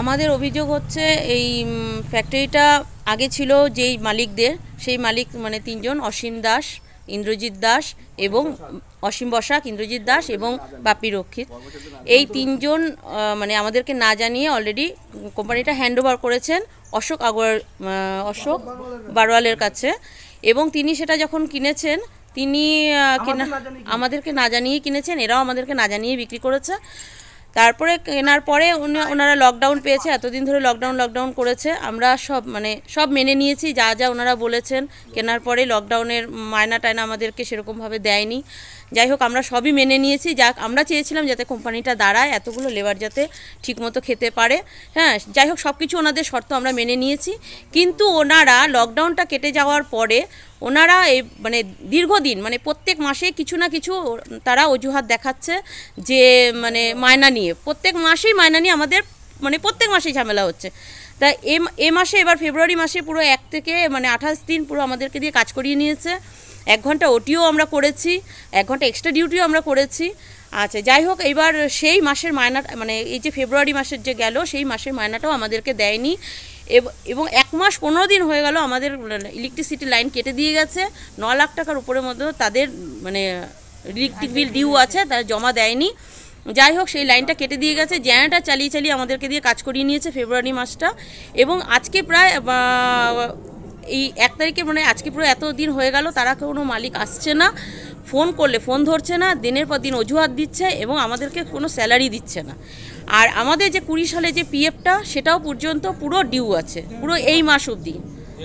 আমাদের অভিযোগ হচ্ছে এই ফ্যাক্টরিটা আগে ছিল যেই মালিকদের সেই মালিক মানে তিনজন অসীম দাস ইন্দ্রজিৎ দাস এবং অসীম বসাক ইন্দ্রজিৎ দাস এবং বাপি রক্ষিত এই তিনজন মানে আমাদেরকে না জানিয়ে অলরেডি কোম্পানিটা হ্যান্ডওভার করেছেন অশোক আগর অশোক বারওয়ালের কাছে এবং তিনি সেটা যখন কিনেছেন তিনি আমাদেরকে না জানিয়ে কিনেছেন এরাও আমাদেরকে না জানিয়ে বিক্রি করেছে তারপরে কেনার পরে ওনারা লকডাউন পেয়েছে এতদিন ধরে লকডাউন লকডাউন করেছে আমরা সব মানে সব মেনে নিয়েছি যা যা ওনারা বলেছেন কেনার পরে লকডাউনের মায়না টায়না আমাদেরকে সেরকমভাবে দেয়নি যাই হোক আমরা সবই মেনে নিয়েছি যা আমরা চেয়েছিলাম যাতে কোম্পানিটা দাঁড়ায় এতগুলো লেবার যাতে ঠিকমতো খেতে পারে হ্যাঁ যাই হোক সব কিছু ওনাদের শর্ত আমরা মেনে নিয়েছি কিন্তু ওনারা লকডাউনটা কেটে যাওয়ার পরে ওনারা এই মানে দীর্ঘদিন মানে প্রত্যেক মাসে কিছু না কিছু তারা অজুহাত দেখাচ্ছে যে মানে মায়না নিয়ে প্রত্যেক মাসেই মায়না নিয়ে আমাদের মানে প্রত্যেক মাসেই ঝামেলা হচ্ছে তা এ মাসে এবার ফেব্রুয়ারি মাসে পুরো এক থেকে মানে আঠাশ দিন পুরো আমাদেরকে দিয়ে কাজ করিয়ে নিয়েছে এক ঘন্টা ওটিও আমরা করেছি এক ঘন্টা এক্সট্রা ডিউটিও আমরা করেছি আচ্ছা যাই হোক এইবার সেই মাসের মায়না মানে এই যে ফেব্রুয়ারি মাসের যে গেল সেই মাসের মায়নাটাও আমাদেরকে দেয়নি এবং এক মাস পনেরো দিন হয়ে গেল আমাদের ইলেকট্রিসিটি লাইন কেটে দিয়ে গেছে ন লাখ টাকার উপরে মধ্যে তাদের মানে ইলেকট্রিক বিল ডিউ আছে তারা জমা দেয়নি যাই হোক সেই লাইনটা কেটে দিয়ে গেছে জেনারেটার চালিয়ে চালিয়ে আমাদেরকে দিয়ে কাজ করিয়ে নিয়েছে ফেব্রুয়ারি মাসটা এবং আজকে প্রায় এই এক তারিখে মানে আজকে পুরো এত দিন হয়ে গেল তারা কোনো মালিক আসছে না ফোন করলে ফোন ধরছে না দিনের পর দিন অজুহাত দিচ্ছে এবং আমাদেরকে কোনো স্যালারি দিচ্ছে না আর আমাদের যে কুড়ি সালে যে পিএফটা সেটাও পর্যন্ত পুরো ডিউ আছে পুরো এই মাস অবধি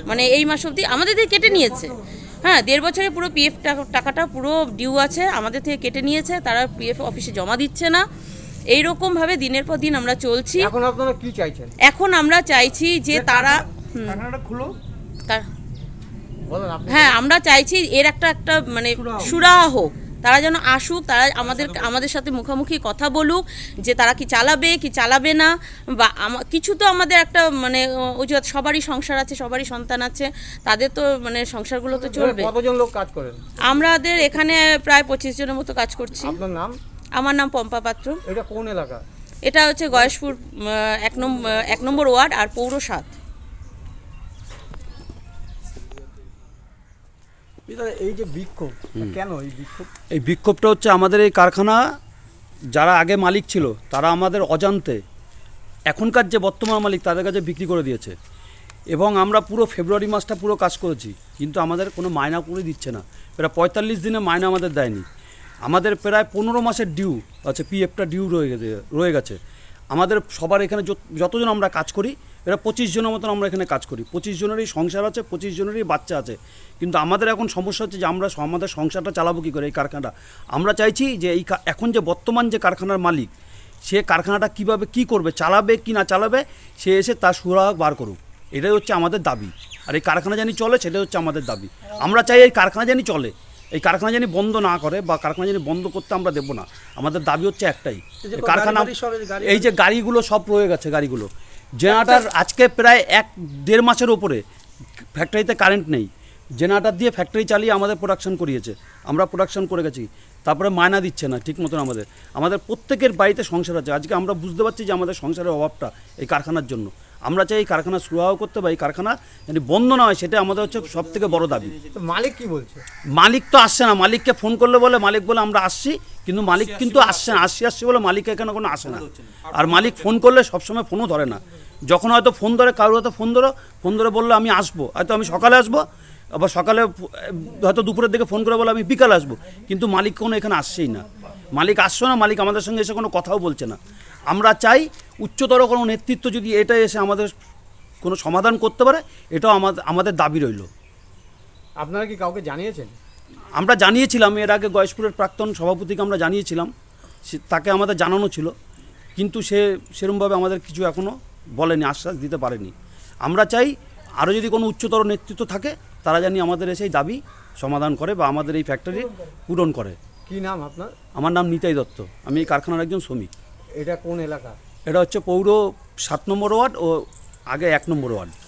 মানে এই মাস অবধি আমাদের থেকে কেটে নিয়েছে হ্যাঁ দেড় বছরে পুরো পিএফ টাকাটা পুরো ডিউ আছে আমাদের থেকে কেটে নিয়েছে তারা পিএফ অফিসে জমা দিচ্ছে না এই রকম ভাবে দিনের পর দিন আমরা চলছি এখন আপনারা কি চাইছেন এখন আমরা চাইছি যে তারা খুলো হ্যাঁ আমরা চাইছি এর একটা একটা মানে সুরাহ হোক তারা যেন আসুক তারা আমাদের আমাদের সাথে মুখোমুখি কথা বলুক যে তারা কি চালাবে কি চালাবে না বা কিছু তো আমাদের একটা মানে ওই যে সবারই সংসার আছে সবারই সন্তান আছে তাদের তো মানে সংসারগুলো তো চলবে কতজন লোক কাজ করেন আমাদের এখানে প্রায় পঁচিশ জনের মতো কাজ করছি আপনার নাম আমার নাম পম্পা পাত্র এটা কোন এলাকা এটা হচ্ছে গয়েশপুর এক নম্বর এক নম্বর ওয়ার্ড আর পৌর এই যে বিক্ষোভ কেন এই বিক্ষোভ এই বিক্ষোভটা হচ্ছে আমাদের এই কারখানা যারা আগে মালিক ছিল তারা আমাদের অজান্তে এখনকার যে বর্তমান মালিক তাদের কাছে বিক্রি করে দিয়েছে এবং আমরা পুরো ফেব্রুয়ারি মাসটা পুরো কাজ করেছি কিন্তু আমাদের কোনো মায়না করে দিচ্ছে না প্রায় পঁয়তাল্লিশ দিনে মায়না আমাদের দেয়নি আমাদের প্রায় পনেরো মাসের ডিউ আছে পিএফটা ডিউ রয়ে গেছে রয়ে গেছে আমাদের সবার এখানে যতজন আমরা কাজ করি এরা পঁচিশ জনের মতন আমরা এখানে কাজ করি পঁচিশ জনেরই সংসার আছে পঁচিশ জনেরই বাচ্চা আছে কিন্তু আমাদের এখন সমস্যা হচ্ছে যে আমরা আমাদের সংসারটা চালাবো কী করে এই কারখানাটা আমরা চাইছি যে এই এখন যে বর্তমান যে কারখানার মালিক সে কারখানাটা কিভাবে কি করবে চালাবে কি না চালাবে সে এসে তার সুরাহ বার করুক এটাই হচ্ছে আমাদের দাবি আর এই কারখানা জানি চলে সেটাই হচ্ছে আমাদের দাবি আমরা চাই এই কারখানা জানি চলে এই কারখানা জানি বন্ধ না করে বা কারখানা জানি বন্ধ করতে আমরা দেবো না আমাদের দাবি হচ্ছে একটাই কারখানা এই যে গাড়িগুলো সব রয়ে গেছে গাড়িগুলো জেনারেটার আজকে প্রায় এক দেড় মাসের ওপরে ফ্যাক্টরিতে কারেন্ট নেই জেনারেটার দিয়ে ফ্যাক্টরি চালিয়ে আমাদের প্রোডাকশন করিয়েছে আমরা প্রোডাকশন করে গেছি তারপরে মায়না দিচ্ছে না ঠিক মতন আমাদের আমাদের প্রত্যেকের বাড়িতে সংসার আছে আজকে আমরা বুঝতে পারছি যে আমাদের সংসারের অভাবটা এই কারখানার জন্য আমরা চাই এই কারখানা সুরাহ করতে বা এই কারখানা যদি বন্ধ না হয় সেটা আমাদের হচ্ছে সব থেকে বড় দাবি মালিক কি বলছে মালিক তো আসছে না মালিককে ফোন করলে বলে মালিক বলে আমরা আসছি কিন্তু মালিক কিন্তু আসছে না আসছি আসছি বলে মালিক এখানে কোনো আসে না আর মালিক ফোন করলে সবসময় ফোনও ধরে না যখন হয়তো ফোন ধরে কারোর হয়তো ফোন ধরো ফোন ধরে বললো আমি আসবো হয়তো আমি সকালে আসবো আবার সকালে হয়তো দুপুরের দিকে ফোন করে বলে আমি বিকাল আসবো কিন্তু মালিক কোনো এখানে আসছেই না মালিক আসছো না মালিক আমাদের সঙ্গে এসে কোনো কথাও বলছে না আমরা চাই উচ্চতর কোনো নেতৃত্ব যদি এটা এসে আমাদের কোনো সমাধান করতে পারে এটাও আমাদের আমাদের দাবি রইল আপনারা কি কাউকে জানিয়েছেন আমরা জানিয়েছিলাম এর আগে গয়েশপুরের প্রাক্তন সভাপতিকে আমরা জানিয়েছিলাম তাকে আমাদের জানানো ছিল কিন্তু সে সেরমভাবে আমাদের কিছু এখনও বলেনি আশ্বাস দিতে পারেনি আমরা চাই আরও যদি কোনো উচ্চতর নেতৃত্ব থাকে তারা জানি আমাদের এসে দাবি সমাধান করে বা আমাদের এই ফ্যাক্টরি পূরণ করে কি নাম আপনার আমার নাম নিতাই দত্ত আমি এই কারখানার একজন শ্রমিক এটা কোন এলাকা এটা হচ্ছে পৌর সাত নম্বর ওয়ার্ড ও আগে এক নম্বর ওয়ার্ড